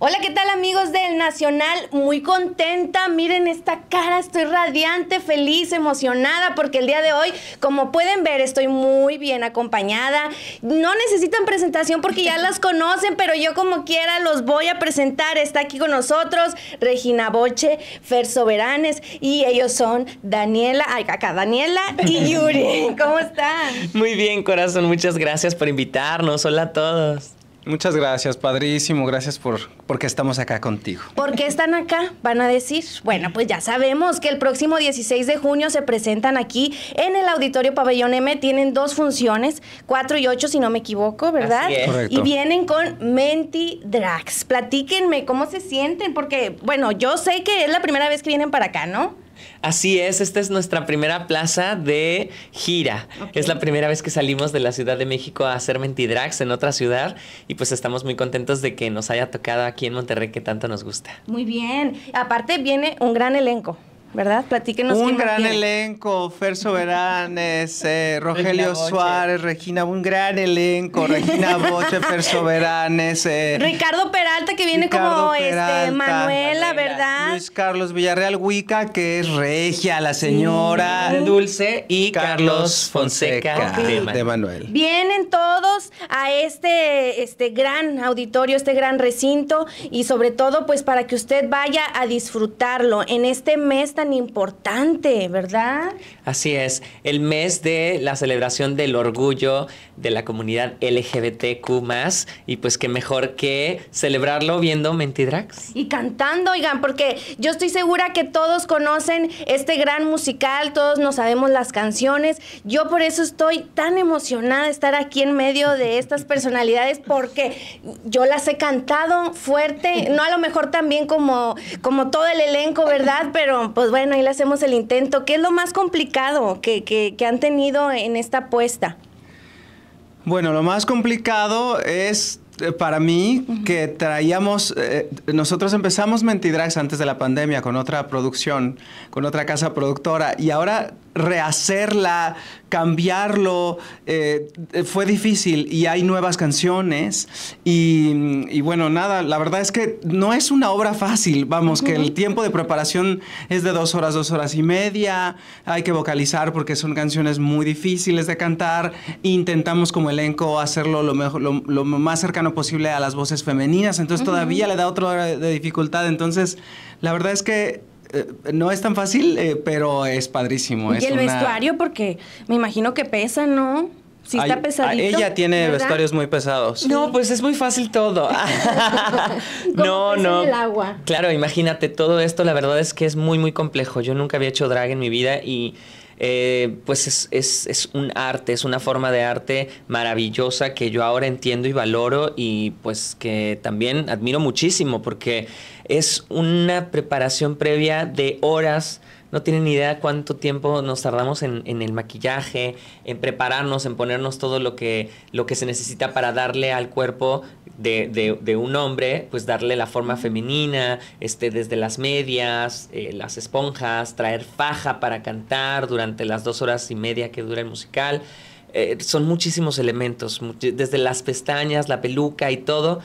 Hola, ¿qué tal amigos del Nacional? Muy contenta, miren esta cara, estoy radiante, feliz, emocionada, porque el día de hoy, como pueden ver, estoy muy bien acompañada. No necesitan presentación porque ya las conocen, pero yo como quiera los voy a presentar. Está aquí con nosotros Regina Boche, Fer Soberanes, y ellos son Daniela, ay, acá, Daniela y Yuri. ¿Cómo están? Muy bien, corazón, muchas gracias por invitarnos. Hola a todos. Muchas gracias, padrísimo. Gracias por porque estamos acá contigo. ¿Por qué están acá? Van a decir. Bueno, pues ya sabemos que el próximo 16 de junio se presentan aquí en el Auditorio Pabellón M. Tienen dos funciones, cuatro y ocho, si no me equivoco, ¿verdad? Correcto. Y vienen con Menti Drags. Platíquenme cómo se sienten, porque, bueno, yo sé que es la primera vez que vienen para acá, ¿no? Así es, esta es nuestra primera plaza de gira. Es la primera vez que salimos de la Ciudad de México a hacer Mentidrags en otra ciudad y pues estamos muy contentos de que nos haya tocado aquí en Monterrey que tanto nos gusta. Muy bien, aparte viene un gran elenco. ¿verdad? Platíquenos. Un gran elenco, Fer Soberanes, eh, Rogelio Suárez, Regina, un gran elenco, Regina Boche, Fer Soberanes. Eh, Ricardo Peralta, que viene como este, Manuela, ¿verdad? Luis Carlos Villarreal Huica, que es Regia, la señora. Dulce y Carlos Fonseca, de Manuel. Vienen todos a este, este gran auditorio, este gran recinto y sobre todo pues para que usted vaya a disfrutarlo en este mes tan importante, ¿verdad? Así es, el mes de la celebración del orgullo de la comunidad LGBTQ y pues qué mejor que celebrarlo viendo Mentidrax. Y cantando, oigan, porque yo estoy segura que todos conocen este gran musical, todos nos sabemos las canciones. Yo por eso estoy tan emocionada de estar aquí en medio de estas personalidades porque yo las he cantado fuerte, no a lo mejor también como, como todo el elenco, ¿verdad? Pero pues bueno, ahí le hacemos el intento. ¿Qué es lo más complicado que, han tenido en esta apuesta? Bueno, lo más complicado es eh, para mí que traíamos, eh, nosotros empezamos Mentidrax antes de la pandemia con otra producción, con otra casa productora, y ahora rehacerla, cambiarlo, eh, fue difícil y hay nuevas canciones y, bueno, nada, la verdad es que no es una obra fácil, vamos, que el tiempo de preparación es de dos horas, dos horas y media, hay que vocalizar porque son canciones muy difíciles de cantar, intentamos como elenco hacerlo lo, lo, más cercano posible a las voces femeninas, entonces todavía le da otra hora de dificultad, entonces la verdad es que eh, no es tan fácil, eh, pero es padrísimo. Y el vestuario, porque me imagino que pesa, ¿no? Sí está ah, Ella tiene vestuarios muy pesados. No, pues es muy fácil todo. no, no. El agua? Claro, imagínate todo esto. La verdad es que es muy, muy complejo. Yo nunca había hecho drag en mi vida y eh, pues es, es, es, un arte, es una forma de arte maravillosa que yo ahora entiendo y valoro y pues que también admiro muchísimo porque es una preparación previa de horas no tienen ni idea cuánto tiempo nos tardamos en, el maquillaje, en prepararnos, en ponernos todo lo que, lo que se necesita para darle al cuerpo de, un hombre, pues darle la forma femenina, este, desde las medias, eh, las esponjas, traer faja para cantar durante las dos horas y media que dura el musical. Eh, son muchísimos elementos, desde las pestañas, la peluca y todo,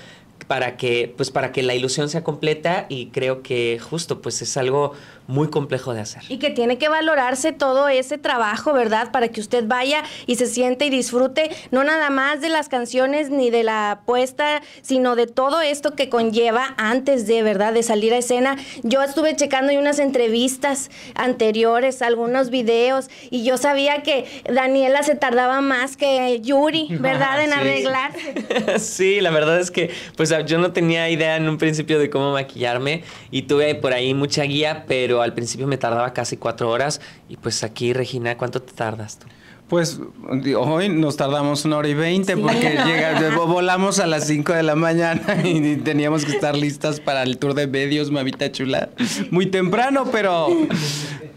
para que, pues para que la ilusión sea completa y creo que justo pues es algo muy complejo de hacer. Y que tiene que valorarse todo ese trabajo, ¿verdad? Para que usted vaya y se siente y disfrute, no nada más de las canciones ni de la apuesta, sino de todo esto que conlleva antes de, ¿verdad? De salir a escena. Yo estuve checando unas entrevistas anteriores, algunos videos, y yo sabía que Daniela se tardaba más que Yuri, ¿verdad? en arreglar. sí, la verdad es que, pues yo no tenía idea en un principio de cómo maquillarme y tuve por ahí mucha guía, pero al principio me tardaba casi cuatro horas y pues aquí, Regina, ¿cuánto te tardas tú? Pues hoy nos tardamos una hora y veinte porque llega, volamos a las cinco de la mañana y teníamos que estar listas para el tour de medios, mamita chula. Muy temprano, pero,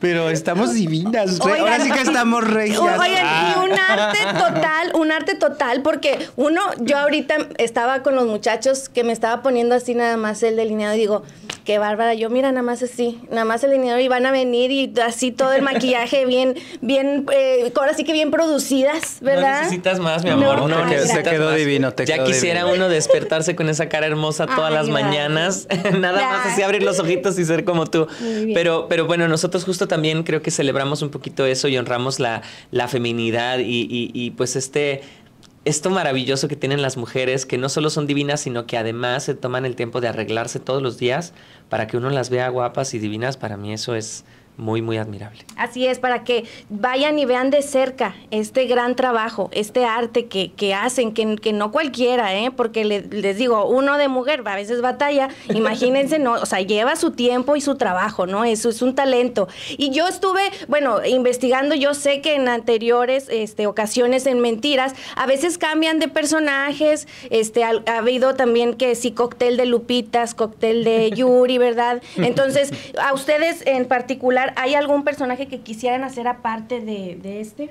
pero estamos divinas. Ahora sí que estamos regias. Ah. un arte total, un arte total, porque uno, yo ahorita estaba con los muchachos que me estaba poniendo así nada más el delineado y digo, qué bárbara, yo mira nada más así, nada más el delineado y van a venir y así todo el maquillaje bien, bien, eh, ahora sí que bien producidas, ¿verdad? No necesitas más, mi amor. No, que se quedó divino, te Ya quisiera uno despertarse con esa cara hermosa todas las mañanas, nada más así abrir los ojitos y ser como tú. Pero, pero bueno, nosotros justo también creo que celebramos un poquito eso y honramos la, la feminidad y, y pues este esto maravilloso que tienen las mujeres, que no solo son divinas, sino que además se toman el tiempo de arreglarse todos los días para que uno las vea guapas y divinas, para mí eso es muy, muy admirable. Así es, para que vayan y vean de cerca este gran trabajo, este arte que, hacen, que, no cualquiera, ¿eh? porque les digo, uno de mujer a veces batalla, imagínense, no, o sea, lleva su tiempo y su trabajo, ¿no? Eso es un talento. Y yo estuve, bueno, investigando, yo sé que en anteriores este, ocasiones en mentiras, a veces cambian de personajes, este, ha, ha habido también que sí, cóctel de Lupitas, cóctel de Yuri, ¿verdad? Entonces, a ustedes en particular, ¿hay algún personaje que quisieran hacer aparte de, este?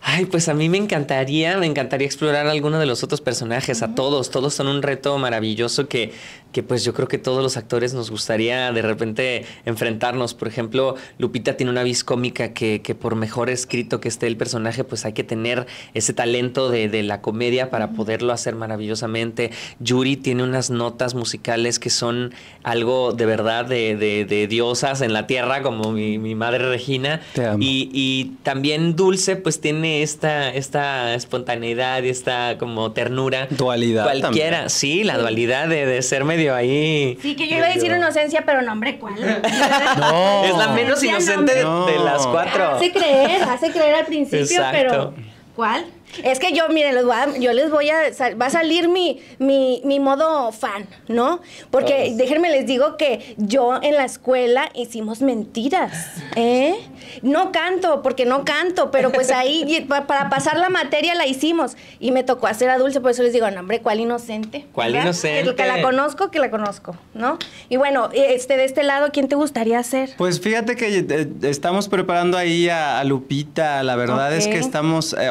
Ay, pues a mí me encantaría, me encantaría explorar alguno de los otros personajes, a todos, todos son un reto maravilloso que que pues yo creo que todos los actores nos gustaría de repente enfrentarnos. Por ejemplo, Lupita tiene una vis cómica que, por mejor escrito que esté el personaje, pues hay que tener ese talento de, la comedia para poderlo hacer maravillosamente. Yuri tiene unas notas musicales que son algo de verdad de, de, diosas en la tierra, como mi, madre Regina. Y, también Dulce, pues tiene esta, esta espontaneidad y esta como ternura. Dualidad. Cualquiera, sí, la dualidad de, de ser medio ahí. Sí, que yo iba a decir inocencia, pero nombre ¿cuál? Es la menos inocente de, las cuatro. Hace creer, hace creer al principio, pero ¿cuál? Es que yo, miren, yo les voy a, va a salir mi, mi, modo fan, ¿no? Porque déjenme les digo que yo en la escuela hicimos mentiras, ¿eh? No canto, porque no canto, pero pues ahí para pasar la materia la hicimos. Y me tocó hacer a Dulce, por eso les digo, no, hombre, ¿cuál inocente? ¿Cuál inocente? Que, la conozco, que la conozco, ¿no? Y bueno, este, de este lado, ¿quién te gustaría hacer? Pues fíjate que eh, estamos preparando ahí a, Lupita, la verdad es que estamos... Eh,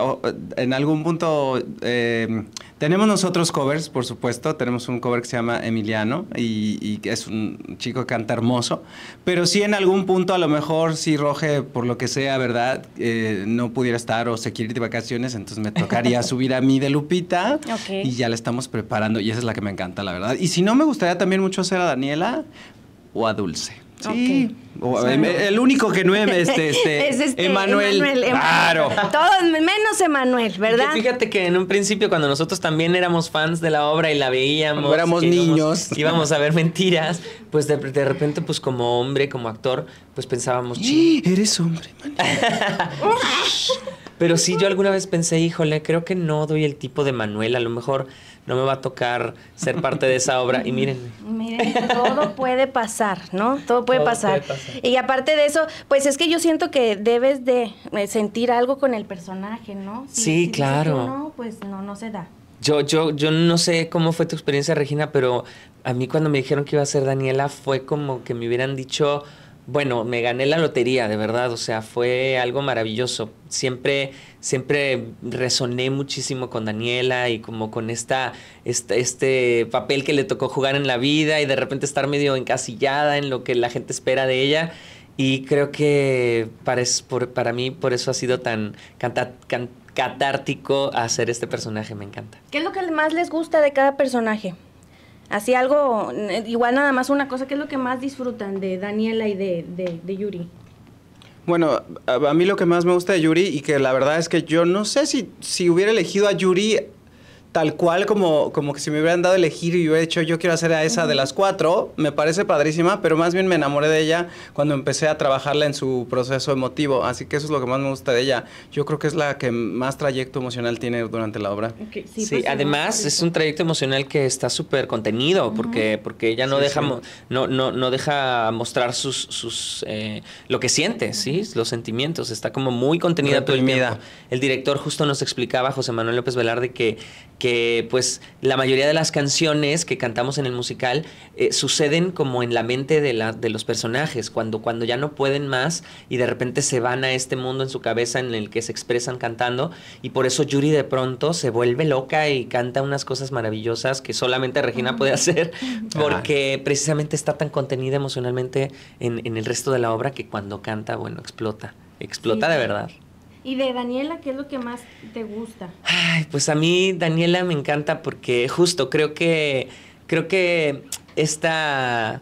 eh, en algún punto eh, tenemos nosotros covers, por supuesto. Tenemos un cover que se llama Emiliano y, que es un chico que canta hermoso. Pero si en algún punto a lo mejor si Roge, por lo que sea, ¿verdad? Eh, no pudiera estar o se quiere ir de vacaciones, entonces me tocaría subir a mí de Lupita. Y ya la estamos preparando y esa es la que me encanta, la verdad. Y si no, me gustaría también mucho hacer a Daniela o a Dulce. Sí. Em, el único que no es este, este, este Emanuel. Claro. Todos menos Emanuel, ¿verdad? fíjate que en un principio cuando nosotros también éramos fans de la obra y la veíamos, éramos niños, íbamos, a ver mentiras, pues de, repente pues como hombre, como actor, pues pensábamos, eres hombre, man. Pero sí, yo alguna vez pensé, híjole, creo que no doy el tipo de Manuel, a lo mejor no me va a tocar ser parte de esa obra. Y miren. Miren, todo puede pasar, ¿no? Todo, puede, pasar. Y aparte de eso, pues es que yo siento que debes de eh, sentir algo con el personaje, ¿no? sí, claro. No, pues no, no se da. Yo, yo, yo no sé cómo fue tu experiencia, Regina, pero a mí cuando me dijeron que iba a ser Daniela fue como que me hubieran dicho bueno, me gané la lotería, de verdad, o sea, fue algo maravilloso. Siempre, siempre resoné muchísimo con Daniela y como con esta, este, papel que le tocó jugar en la vida y de repente estar medio encasillada en lo que la gente espera de ella. Y creo que para, mí por eso ha sido tan catártico hacer este personaje, me encanta. ¿Qué es lo que más les gusta de cada personaje? Así algo, eh, igual nada más una cosa, ¿qué es lo que más disfrutan de Daniela y de, de, Yuri? Bueno, a, mí lo que más me gusta de Yuri y que la verdad es que yo no sé si, si hubiera elegido a Yuri tal cual como, como que si me hubieran dado elegir y yo he hecho yo quiero hacer a esa de las cuatro, me parece padrísima, pero más bien me enamoré de ella cuando empecé a trabajarla en su proceso emotivo, así que eso es lo que más me gusta de ella. Yo creo que es la que más trayecto emocional tiene durante la obra. Sí, pues, además es un trayecto emocional que está súper contenido porque, porque ella no, deja, No, no, no, deja mostrar sus, eh, lo que siente, ¿sí? los sentimientos, está como muy contenida el El director justo nos explicaba, José Manuel López Velarde, que que pues la mayoría de las canciones que cantamos en el musical eh, suceden como en la mente de, la, de los personajes, cuando, cuando ya no pueden más y de repente se van a este mundo en su cabeza en el que se expresan cantando y por eso Yuri de pronto se vuelve loca y canta unas cosas maravillosas que solamente Regina puede hacer porque precisamente está tan contenida emocionalmente en, el resto de la obra que cuando canta, bueno, explota, explota de verdad. Y de Daniela, ¿qué es lo que más te gusta? Ay, pues a mí Daniela me encanta porque justo creo que creo que esta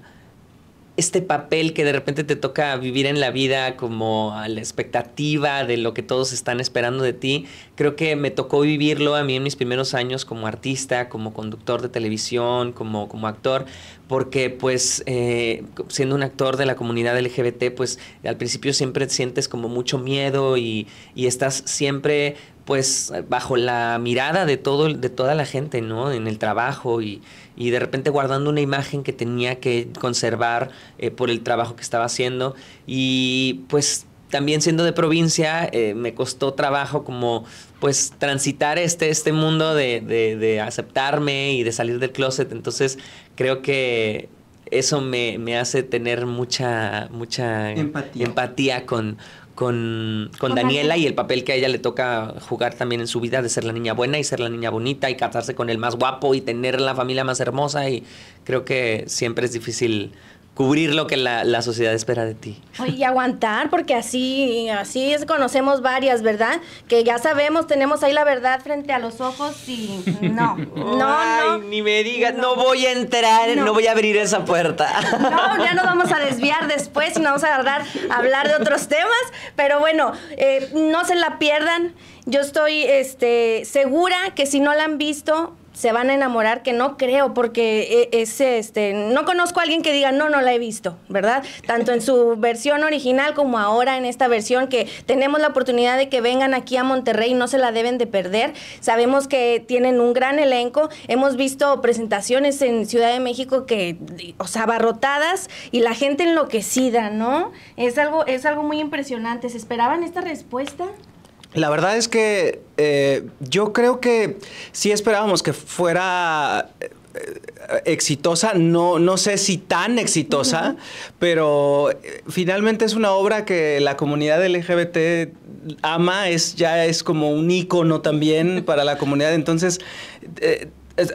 este papel que de repente te toca vivir en la vida como a la expectativa de lo que todos están esperando de ti. Creo que me tocó vivirlo a mí en mis primeros años como artista, como conductor de televisión, como, como actor, porque pues eh, siendo un actor de la comunidad LGBT, pues al principio siempre sientes como mucho miedo y, y estás siempre pues eh, bajo la mirada de todo de toda la gente no en el trabajo y, de repente guardando una imagen que tenía que conservar eh, por el trabajo que estaba haciendo y pues también siendo de provincia eh, me costó trabajo como pues transitar este, este mundo de, aceptarme y de salir del closet entonces creo que eso me, hace tener mucha mucha empatía con con, con, Daniela y el papel que a ella le toca jugar también en su vida de ser la niña buena y ser la niña bonita y casarse con el más guapo y tener la familia más hermosa y creo que siempre es difícil cubrir lo que la, sociedad espera de ti. y aguantar, porque así, así conocemos varias, ¿verdad? Que ya sabemos, tenemos ahí la verdad frente a los ojos y no, no, Ay, Ni me digas, no, voy a entrar, no. voy a abrir esa puerta. No, ya nos vamos a desviar después y nos vamos a agarrar a hablar de otros temas, pero bueno, eh, no se la pierdan. Yo estoy este, segura que si no la han visto, se van a enamorar, que no creo, porque e, es este, no conozco a alguien que diga, no, no la he visto, ¿verdad? Tanto en su versión original como ahora en esta versión, que tenemos la oportunidad de que vengan aquí a Monterrey, no se la deben de perder. Sabemos que tienen un gran elenco, hemos visto presentaciones en Ciudad de México que, o sea, abarrotadas y la gente enloquecida, ¿no? Es algo, es algo muy impresionante. ¿Se esperaban esta respuesta? La verdad es que eh, yo creo que sí esperábamos que fuera eh, exitosa, no, no sé si tan exitosa, pero eh, finalmente es una obra que la comunidad LGBT ama, es, ya es como un icono también para la comunidad, entonces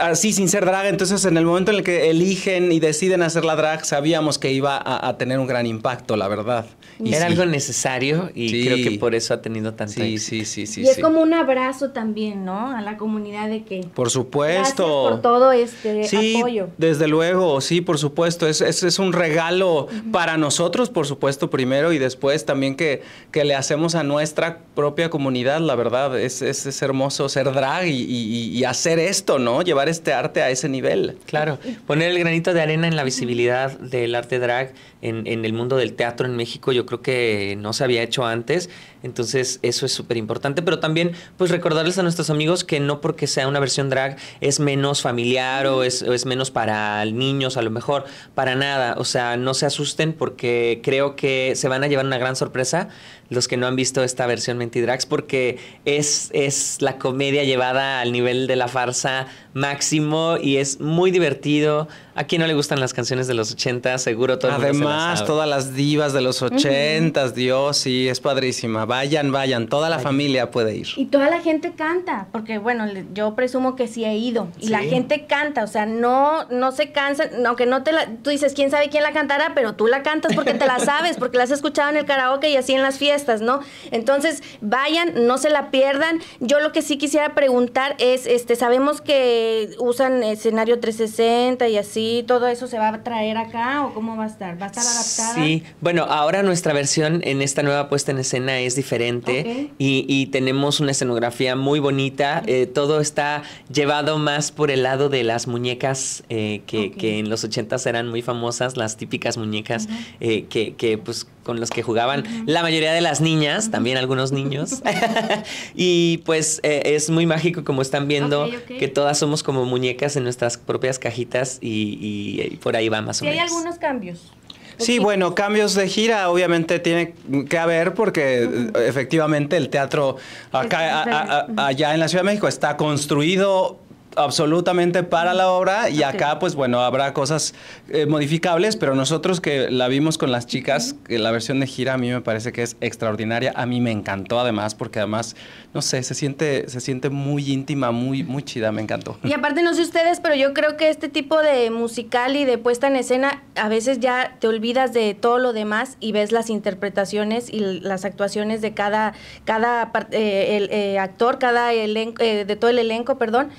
así sin ser drag, entonces en el momento en el que eligen y deciden hacer la drag, sabíamos que iba a, tener un gran impacto, la verdad. Y Era algo necesario y creo que por eso ha tenido tanto sí, Sí, sí, sí, Y es como un abrazo también, ¿no? A la comunidad de que... Por supuesto. por todo este sí, desde luego, sí, por supuesto. Es, es, un regalo para nosotros, por supuesto, primero y después también que, que le hacemos a nuestra propia comunidad, la verdad. Es, hermoso ser drag y hacer esto, ¿no? llevar este arte a ese nivel. Claro, poner el granito de arena en la visibilidad del arte drag en, en el mundo del teatro en México, yo creo que no se había hecho antes. Entonces eso es súper importante, pero también pues recordarles a nuestros amigos que no porque sea una versión drag es menos familiar o es, es menos para niños a lo mejor, para nada. O sea, no se asusten porque creo que se van a llevar una gran sorpresa los que no han visto esta versión Mentidrags porque es, es la comedia llevada al nivel de la farsa máximo y es muy divertido. ¿A no le gustan las canciones de los 80? Seguro todo Además, todas las divas de los 80, Dios, sí, es padrísima. Vayan, vayan, toda la familia puede ir. Y toda la gente canta, porque bueno, yo presumo que sí he ido. Y la gente canta, o sea, no, no se cansan, aunque no te la. Tú dices, quién sabe quién la cantará, pero tú la cantas porque te la sabes, porque la has escuchado en el karaoke y así en las fiestas, ¿no? Entonces, vayan, no se la pierdan. Yo lo que sí quisiera preguntar es: este, sabemos que usan escenario 360 y así todo eso se va a traer acá o cómo va a estar? ¿Va a estar adaptada? Sí, bueno, ahora nuestra versión en esta nueva puesta en escena es diferente y, tenemos una escenografía muy bonita. Eh, todo está llevado más por el lado de las muñecas eh, que, en los ochentas eran muy famosas, las típicas muñecas eh, que, pues con las que jugaban la mayoría de las niñas, también algunos niños. y pues es muy mágico como están viendo que todas somos como muñecas en nuestras propias cajitas y, y, por ahí va más o menos. hay algunos cambios. Sí, bueno, cambios de gira obviamente tiene que haber porque efectivamente el teatro acá, allá en la Ciudad de México está construido absolutamente para la obra y acá pues bueno habrá cosas eh, modificables pero nosotros que la vimos con las chicas la versión de gira a mí me parece que es extraordinaria a mí me encantó además porque además no sé se siente se siente muy íntima muy muy chida me encantó y aparte no sé ustedes pero yo creo que este tipo de musical y de puesta en escena a veces ya te olvidas de todo lo demás y ves las interpretaciones y las actuaciones de cada cada eh, el, eh, actor cada elenco de todo el elenco perdón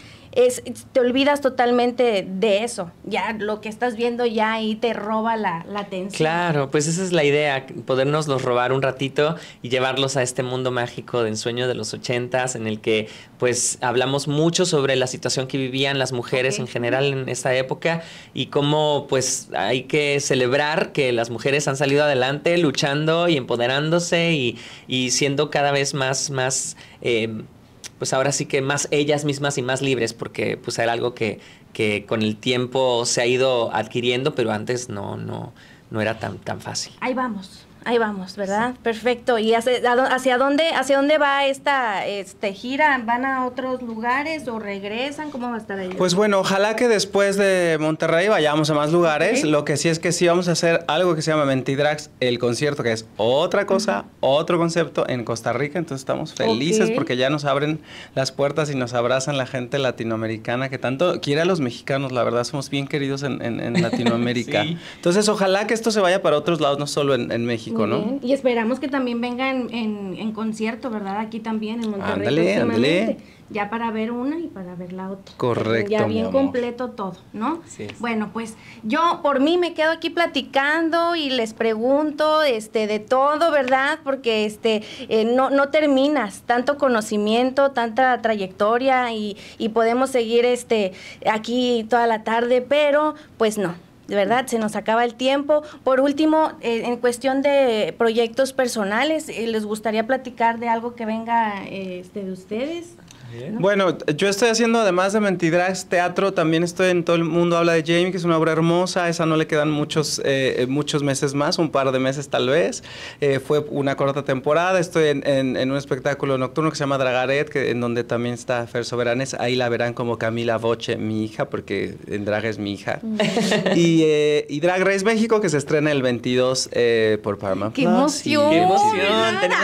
te olvidas totalmente de eso. Ya lo que estás viendo ya ahí te roba la, la atención. Claro, pues esa es la idea, podernos los robar un ratito y llevarlos a este mundo mágico de ensueño de los ochentas, en el que pues hablamos mucho sobre la situación que vivían las mujeres en general en esa época y cómo pues hay que celebrar que las mujeres han salido adelante luchando y empoderándose y, y siendo cada vez más, más eh, pues ahora sí que más ellas mismas y más libres, porque pues era algo que, con el tiempo se ha ido adquiriendo, pero antes no, no, no era tan, tan fácil. Ahí vamos ahí vamos, ¿verdad? Perfecto. ¿Y hacia, hacia, dónde hacia dónde va esta este gira? ¿Van a otros lugares o regresan? ¿Cómo va a estar ahí? Pues bueno, ojalá que después de Monterrey vayamos a más lugares. Lo que sí es que sí vamos a hacer algo que se llama Mentidrax, el concierto, que es otra cosa, otro concepto en Costa Rica. Entonces estamos felices porque ya nos abren las puertas y nos abrazan la gente latinoamericana que tanto quiere a los mexicanos. La verdad, somos bien queridos en, Latinoamérica. Entonces, ojalá que esto se vaya para otros lados, no solo en México. Y esperamos que también vengan en, concierto, ¿verdad? Aquí también, en Monterrey. Ándale, ándale. Ya para ver una y para ver la otra. Correcto. Ya bien completo todo, ¿no? Sí. Bueno, pues yo por mí me quedo aquí platicando y les pregunto este, de todo, ¿verdad? Porque este, eh, no, no terminas. Tanto conocimiento, tanta trayectoria y, y podemos seguir este, aquí toda la tarde, pero pues no de verdad, se nos acaba el tiempo. Por último, eh, en cuestión de proyectos personales, eh, ¿les gustaría platicar de algo que venga eh, este, de ustedes? Bueno, yo estoy haciendo, además de Mentidrags, teatro, también estoy en todo el mundo habla de Jamie, que es una obra hermosa, esa no le quedan muchos, eh, eh, muchos meses más, un par de meses tal vez, eh, fue una corta temporada, estoy en, un espectáculo nocturno que se llama Dragaret, que, en donde también está Fer Soberanes, ahí la verán como Camila Boche, mi hija, porque en drag es mi hija, mm. y, Drag Race México, que se estrena el 22 por Parma ¡Qué ah, emoción! ¡Qué emoción!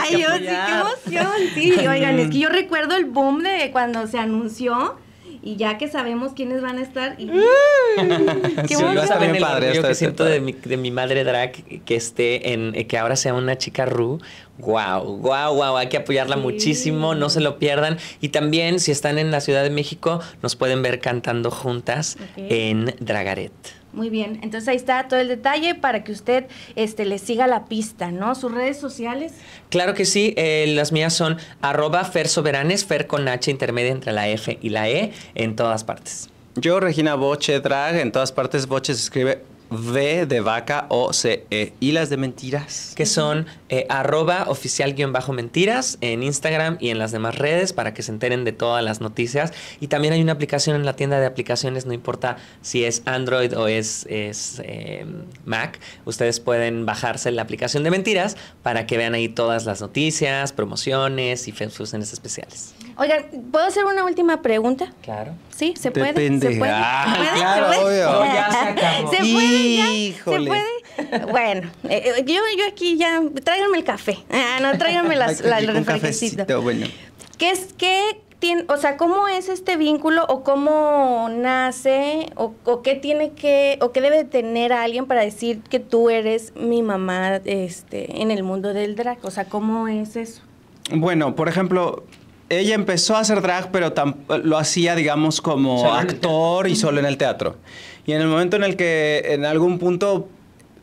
¡Qué emoción! oigan, es que yo recuerdo el boom de cuando se anunció y ya que sabemos quiénes van a estar. Y... Mm. qué bueno. también que siento de mi, de mi, madre drag que esté en eh, que ahora sea una chica Ru. Wow, wow, wow, hay que apoyarla muchísimo, no se lo pierdan. Y también si están en la Ciudad de México, nos pueden ver cantando juntas en Dragaret. Muy bien, entonces ahí está todo el detalle para que usted este, le siga la pista, ¿no? ¿Sus redes sociales? Claro que sí, eh, las mías son arroba Fer Fer con H intermedia entre la F y la E en todas partes. Yo, Regina Boche Drag, en todas partes Boche se escribe V de vaca o C E. Y las de mentiras. Que son eh, arroba oficial-mentiras en Instagram y en las demás redes para que se enteren de todas las noticias. Y también hay una aplicación en la tienda de aplicaciones, no importa si es Android o es, em, Mac, ustedes pueden bajarse la aplicación de mentiras para que vean ahí todas las noticias, promociones y funciones especiales. Oigan, ¿puedo hacer una última pregunta? Claro. ¿Sí? ¿Se puede? Depende. Ah, ¿Se puede? puede? Claro, oh, ¿Se puede? obvio. se Híjole. ¿Se puede? Bueno, eh, eh, yo, yo aquí ya... Tráiganme el café. Ah, no, tráiganme las, la, bueno. ¿Qué es... Qué, tiene, o sea, ¿cómo es este vínculo o cómo nace o, qué tiene que o qué debe tener alguien para decir que tú eres mi mamá este, en el mundo del drag? O sea, ¿cómo es eso? Bueno, por ejemplo, ella empezó a hacer drag, pero lo hacía, digamos, como actor y solo en el teatro. Y en el momento en el que en algún punto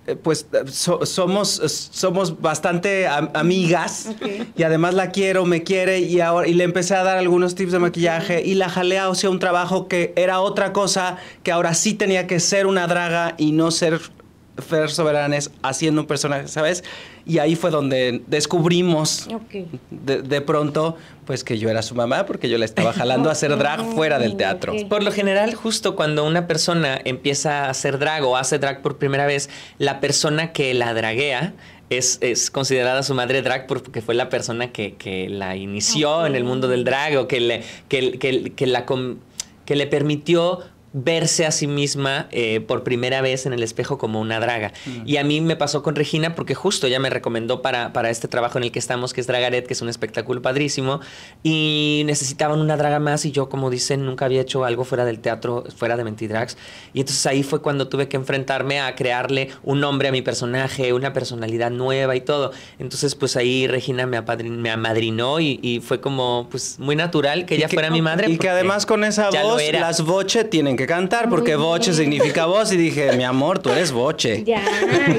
eh, pues somos, somos bastante amigas y además la quiero, me quiere y ahora y le empecé a dar algunos tips de maquillaje y la jalea a un trabajo que era otra cosa, que ahora sí tenía que ser una draga y no ser Fer Soberanes haciendo un personaje, ¿sabes? Y ahí fue donde descubrimos de, pronto, pues que yo era su mamá, porque yo la estaba jalando a hacer drag fuera del teatro. Por lo general, justo cuando una persona empieza a hacer drag o hace drag por primera vez, la persona que la draguea es, considerada su madre drag porque fue la persona que, la inició en el mundo del drag o que le permitió verse a sí misma eh, por primera vez en el espejo como una draga. Y a mí me pasó con Regina porque justo ella me recomendó para, para este trabajo en el que estamos, que es Dragaret, que es un espectáculo padrísimo, y necesitaban una draga más y yo, como dicen, nunca había hecho algo fuera del teatro, fuera de Mentidrags. Y entonces ahí fue cuando tuve que enfrentarme a crearle un nombre a mi personaje, una personalidad nueva y todo. Entonces pues ahí Regina me, me amadrinó y, fue como pues muy natural que ella fuera mi madre. Y que además con esa voz las voces tienen que cantar porque boche significa voz y dije, mi amor, tú eres boche. Ya,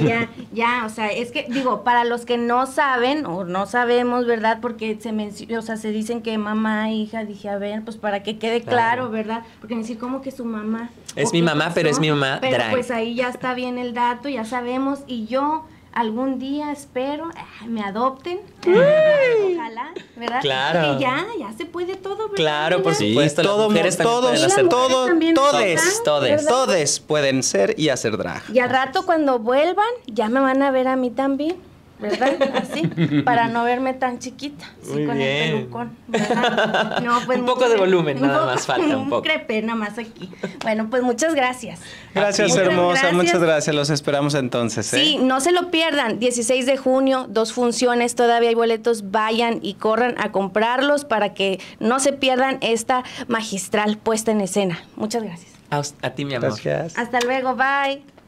ya, ya, o sea, es que digo, para los que no saben o no sabemos, ¿verdad? Porque se menciona, o sea, se dicen que mamá, hija, dije, a ver, pues para que quede claro, ¿verdad? Porque me decir, ¿cómo que su mamá? Es mi mamá, pues, pero es mi mamá pero Pues ahí ya está bien el dato, ya sabemos y yo algún día espero me adopten. Mm. ojalá, ¿verdad? Claro. Porque ya, ya se puede todo, ¿verdad? Claro, por supuesto. Sí, todo, mujeres todos, todos, todos, todes, pueden ser y hacer drag. Y al rato cuando vuelvan, ya me van a ver a mí también. ¿verdad? Así, para no verme tan chiquita, así con el pelucón, pues, un poco de volumen, nada más falta, un poco. crepe, nada más aquí. Bueno, pues muchas gracias. Gracias, hermosa, muchas gracias, los esperamos entonces. ¿eh? Sí, no se lo pierdan, 16 de junio, dos funciones, todavía hay boletos, vayan y corran a comprarlos para que no se pierdan esta magistral puesta en escena. Muchas gracias. A, a ti, mi amor. Gracias. Hasta luego, bye.